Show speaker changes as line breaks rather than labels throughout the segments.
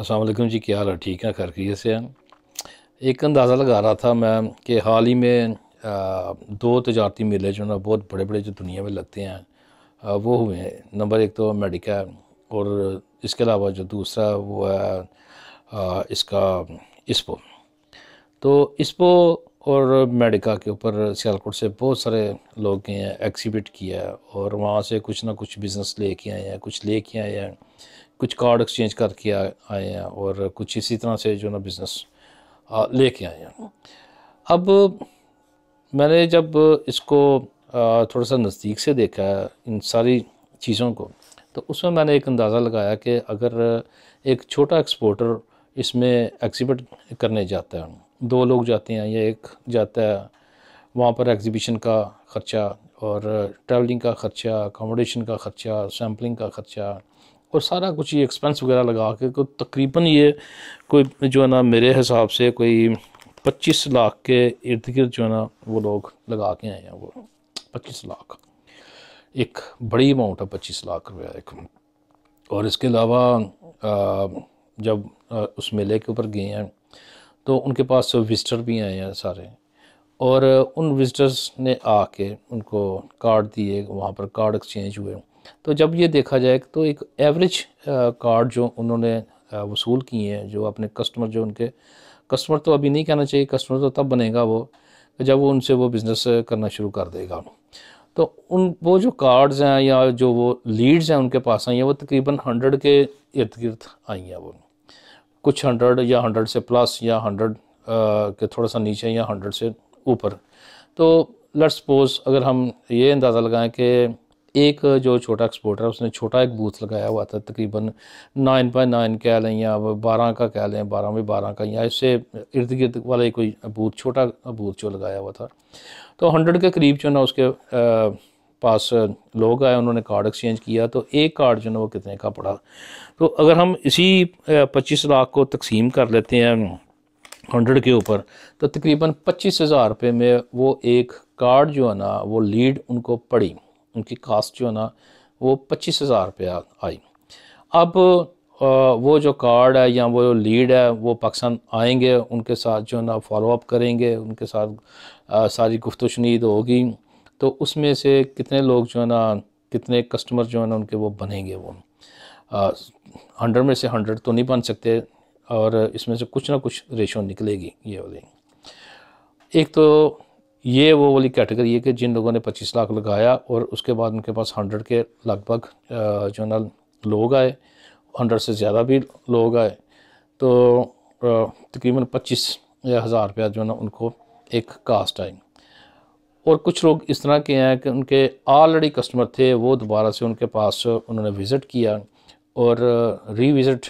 असलम जी क्या हाल है ठीक है खैर खरीय से हैं एक अंदाज़ा लगा रहा था मैं कि हाल ही में दो तजारती मेले जो ना बहुत बड़े बड़े जो दुनिया में लगते हैं वो हुए हैं नंबर एक तो मेडिका और इसके अलावा जो दूसरा वो है इसका इसपो तो इसपो और मेडिका के ऊपर सियालकोट से बहुत सारे लोग गए हैं एक्सीबिट किया है और वहाँ से कुछ ना कुछ बिज़नेस लेके आए हैं कुछ लेके आए हैं कुछ कार्ड एक्सचेंज करके आए हैं और कुछ इसी तरह से जो ना बिज़नेस लेके आए हैं अब मैंने जब इसको थोड़ा सा नज़दीक से देखा इन सारी चीज़ों को तो उसमें मैंने एक अंदाज़ा लगाया कि अगर एक छोटा एक्सपोर्टर इसमें एक्सीबिट करने जाता है दो लोग जाते हैं या एक जाता है वहाँ पर एग्ज़िबिशन का ख़र्चा और ट्रैवलिंग का ख़र्चा अकोमोडेशन का ख़र्चा सैम्पलिंग का ख़र्चा और सारा कुछ ये एक्सपेंस वगैरह लगा के को तकरीबन ये कोई जो है ना मेरे हिसाब से कोई पच्चीस लाख के इर्द गिर्द जो है ना वो लोग लगा के आए हैं वो पच्चीस लाख एक बड़ी अमाउंट है पच्चीस लाख रुपया एक और इसके अलावा जब उस मेले के ऊपर गए हैं तो उनके पास विज़िटर तो भी आए हैं सारे और उन विज़िटर्स ने आके उनको कार्ड दिए वहाँ पर कार्ड एक्सचेंज हुए तो जब ये देखा जाए तो एक एवरेज कार्ड जो उन्होंने वसूल किए हैं जो अपने कस्टमर जो उनके कस्टमर तो अभी नहीं कहना चाहिए कस्टमर तो तब बनेगा वो जब वो उनसे वो बिज़नेस करना शुरू कर देगा तो उन वो जो कार्ड्स हैं या जो वो लीड्स हैं उनके पास आई हैं वो तकरीबन हंड्रेड के इर्द गिर्द आई हैं वो कुछ हंड्रेड या हंड्रेड से प्लस या हंड्रेड के थोड़ा सा नीचे या हंड्रेड से ऊपर तो लेट्स सपोज अगर हम ये अंदाज़ा लगाएं कि एक जो छोटा एक्सपोर्टर है उसने छोटा एक बूथ लगाया हुआ था तकरीबन नाइन बाई नाइन कह लें या बारह का कह लें बारह बाई बारह का या इससे इर्द गिर्द वाला कोई बूथ छोटा बूथ जो लगाया हुआ था तो हंड्रेड के करीब जो ना उसके आ, पास लोग आए उन्होंने कार्ड एक्सचेंज किया तो एक कार्ड जो है वो कितने का पड़ा तो अगर हम इसी पच्चीस लाख को तकसीम कर लेते हैं हंड्रेड के ऊपर तो तकरीबन पच्चीस हज़ार रुपये में वो एक कार्ड जो है ना वो लीड उनको पड़ी उनकी कास्ट जो है ना वो पच्चीस हज़ार रुपया आई अब वो जो कार्ड है या वो जो लीड है वो पाकिस्तान आएंगे उनके साथ जो है ना फॉलोअप करेंगे उनके साथ सारी गुफ्त शनीद होगी तो उसमें से कितने लोग जो है ना कितने कस्टमर जो है ना उनके वो बनेंगे वो हंड्रेड में से हंड्रेड तो नहीं बन सकते और इसमें से कुछ ना कुछ रेशो निकलेगी ये वाली एक तो ये वो वाली कैटेगरी है कि जिन लोगों ने पच्चीस लाख लगाया और उसके बाद उनके पास हंड्रेड के लगभग जो है ना लोग आए हंड्रेड से ज़्यादा भी लोग आए तो तकरीबन पच्चीस हज़ार रुपया जो है ना उनको एक कास्ट आई और कुछ लोग इस तरह के हैं कि उनके ऑलरेडी कस्टमर थे वो दोबारा से उनके पास उन्होंने विज़िट किया और रीविज़िट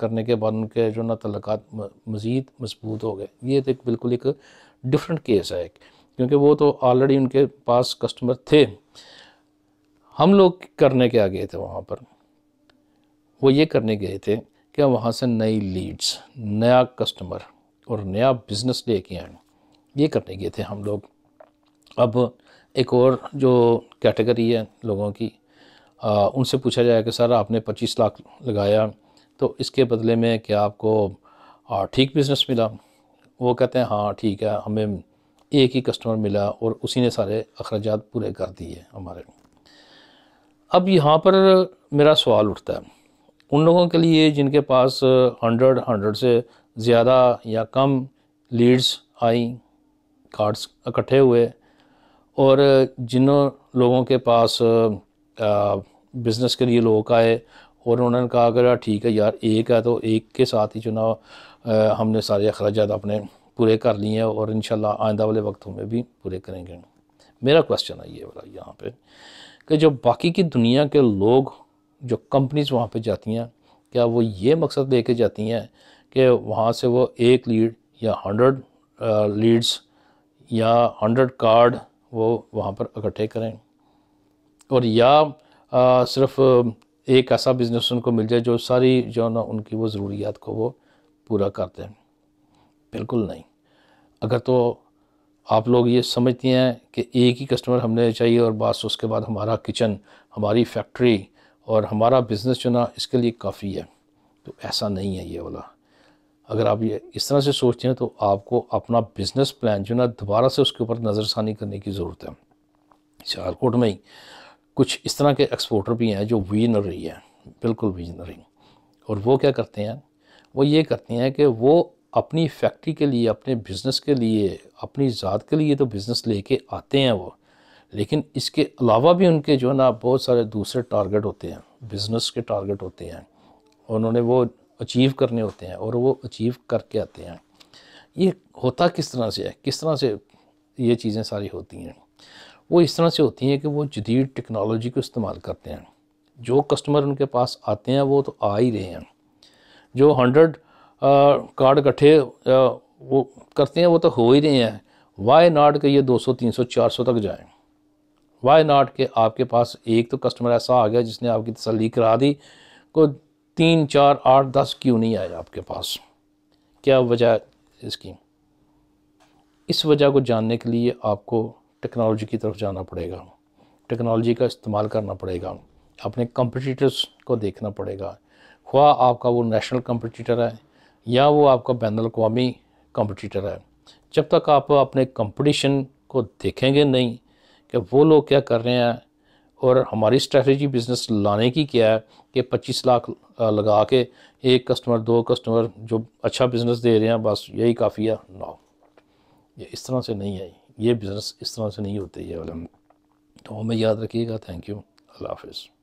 करने के बाद उनके जो ना तल्लक मज़ीद मजबूत हो गए ये तो एक बिल्कुल एक डिफरेंट केस है एक क्योंकि वो तो ऑलरेडी उनके पास कस्टमर थे हम लोग करने के आ गए थे वहाँ पर वो ये करने गए थे कि वहाँ से नई लीड्स नया कस्टमर और नया बिज़नेस लेके आए ये करने गए थे हम लोग अब एक और जो कैटेगरी है लोगों की आ, उनसे पूछा जाए कि सर आपने 25 लाख लगाया तो इसके बदले में क्या आपको ठीक बिज़नेस मिला वो कहते हैं हाँ ठीक है हमें एक ही कस्टमर मिला और उसी ने सारे अखराज पूरे कर दिए हमारे अब यहाँ पर मेरा सवाल उठता है उन लोगों के लिए जिनके पास हंड्रेड हंड्रेड से ज़्यादा या कम लीड्स आई कार्ड्स इकट्ठे हुए और जिन लोगों के पास बिज़नेस के लिए लोग आए और उन्होंने कहा अगर ठीक है यार एक है तो एक के साथ ही चुनाव हमने सारे अखराज अपने पूरे कर लिए हैं और इन आइंदा वाले वक्तों में भी पूरे करेंगे मेरा क्वेश्चन है ये वाला यहाँ पे कि जो बाकी की दुनिया के लोग जो कंपनीज वहाँ पे जाती हैं क्या वो ये मकसद लेके जाती हैं कि वहाँ से वो एक लीड या हंड्रेड लीड्स या हंड्रेड कार्ड वो वहाँ पर इकट्ठे करें और या आ, सिर्फ एक ऐसा बिज़नेस उनको मिल जाए जो सारी जो ना उनकी वो ज़रूरियात को वो पूरा कर दें बिल्कुल नहीं अगर तो आप लोग ये समझती हैं कि एक ही कस्टमर हमने चाहिए और बस उसके बाद हमारा किचन हमारी फैक्ट्री और हमारा बिज़नेस जो ना इसके लिए काफ़ी है तो ऐसा नहीं है ये वाला अगर आप ये इस तरह से सोचते हैं तो आपको अपना बिज़नेस प्लान जो ना दोबारा से उसके ऊपर नज़रसानी करने की ज़रूरत है सियालकोट में ही कुछ इस तरह के एक्सपोर्टर भी हैं जो वीनरी हैं बिल्कुल वीनरी और वो क्या करते हैं वो ये करते हैं कि वो अपनी फैक्ट्री के लिए अपने बिज़नेस के लिए अपनी ज़ात के लिए तो बिज़नेस लेके आते हैं वो लेकिन इसके अलावा भी उनके जो है ना बहुत सारे दूसरे टारगेट होते हैं बिज़नेस के टारगेट होते हैं उन्होंने वो अचीव करने होते हैं और वो अचीव करके आते हैं ये होता किस तरह से है किस तरह से ये चीज़ें सारी होती हैं वो इस तरह से होती हैं कि वो जदीद टेक्नोलॉजी को इस्तेमाल करते हैं जो कस्टमर उनके पास आते हैं वो तो आ ही रहे हैं जो हंड्रेड कार्ड इकट्ठे वो करते हैं वो तो हो ही रहे हैं वाई नाट के ये 200, 300, 400 तक जाएं वाई नाट के आपके पास एक तो कस्टमर ऐसा आ गया जिसने आपकी तसली करा दी को तीन चार आठ दस क्यों नहीं आया आपके पास क्या वजह इसकी इस वजह को जानने के लिए आपको टेक्नोलॉजी की तरफ जाना पड़ेगा टेक्नोलॉजी का इस्तेमाल करना पड़ेगा अपने कंपटीटर्स को देखना पड़ेगा ख्वा आपका वो नेशनल कंपटीटर है या वो आपका बैन अवी कंपटीटर है जब तक आप अपने कंपटीशन को देखेंगे नहीं कि वो लोग क्या कर रहे हैं और हमारी स्ट्रेटजी बिज़नेस लाने की क्या है कि पच्चीस लाख लगा के एक कस्टमर दो कस्टमर जो अच्छा बिज़नेस दे रहे हैं बस यही काफ़ी है ना ये इस तरह से नहीं आई ये बिज़नेस इस तरह से नहीं होते ये वाला तो हमें याद रखिएगा थैंक यू अल्लाह हाफिज़